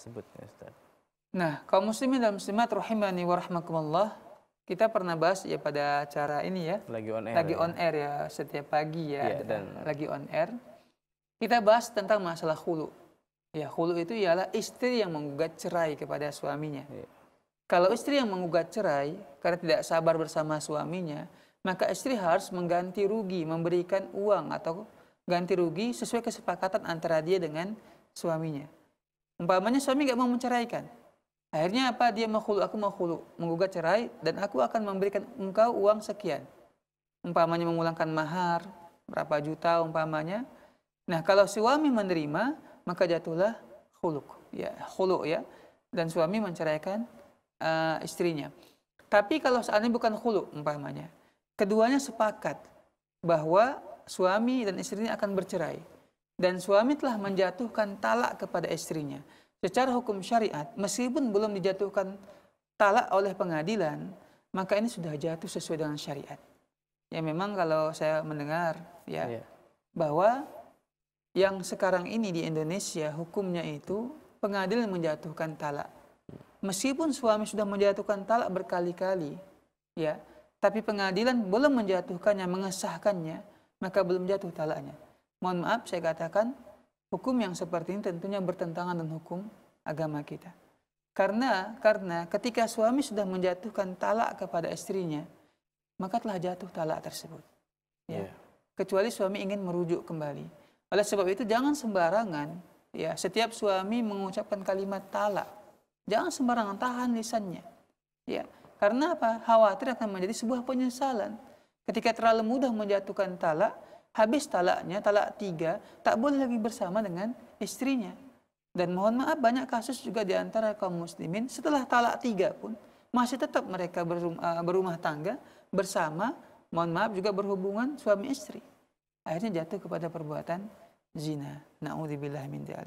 tersebut ya Ustaz. Nah, kaum muslimin dan muslimat rahimani wa rahmakumullah, kita pernah bahas ya pada acara ini ya. Lagi on air. Lagi ya. on air ya, setiap pagi ya, ya dan lagi on air. Kita bahas tentang masalah hulu. Ya, hulu itu ialah istri yang menggugat cerai kepada suaminya. Ya. Kalau istri yang menggugat cerai karena tidak sabar bersama suaminya, maka istri harus mengganti rugi, memberikan uang atau ganti rugi sesuai kesepakatan antara dia dengan suaminya. Umpamanya suami nggak mau menceraikan. Akhirnya apa? Dia makhulu, aku makhulu. Menggugat cerai dan aku akan memberikan engkau uang sekian. Umpamanya mengulangkan mahar, berapa juta umpamanya. Nah kalau suami menerima, maka jatuhlah khuluk. Ya, khuluk ya. Dan suami menceraikan uh, istrinya. Tapi kalau seandainya bukan khuluk umpamanya. Keduanya sepakat bahwa suami dan istrinya akan bercerai dan suami telah menjatuhkan talak kepada istrinya secara hukum syariat meskipun belum dijatuhkan talak oleh pengadilan maka ini sudah jatuh sesuai dengan syariat ya memang kalau saya mendengar ya yeah. bahwa yang sekarang ini di Indonesia hukumnya itu pengadilan menjatuhkan talak meskipun suami sudah menjatuhkan talak berkali-kali ya tapi pengadilan belum menjatuhkannya mengesahkannya maka belum jatuh talaknya mohon maaf saya katakan hukum yang seperti ini tentunya bertentangan dengan hukum agama kita. Karena karena ketika suami sudah menjatuhkan talak kepada istrinya, maka telah jatuh talak tersebut. Ya. Yeah. Kecuali suami ingin merujuk kembali. Oleh sebab itu jangan sembarangan ya setiap suami mengucapkan kalimat talak. Jangan sembarangan tahan lisannya. Ya. Karena apa? Khawatir akan menjadi sebuah penyesalan. Ketika terlalu mudah menjatuhkan talak, habis talaknya, talak tiga, tak boleh lagi bersama dengan istrinya. Dan mohon maaf banyak kasus juga di antara kaum muslimin setelah talak tiga pun masih tetap mereka berumah, eh, berumah tangga bersama, mohon maaf juga berhubungan suami istri. Akhirnya jatuh kepada perbuatan zina. Na'udzubillah min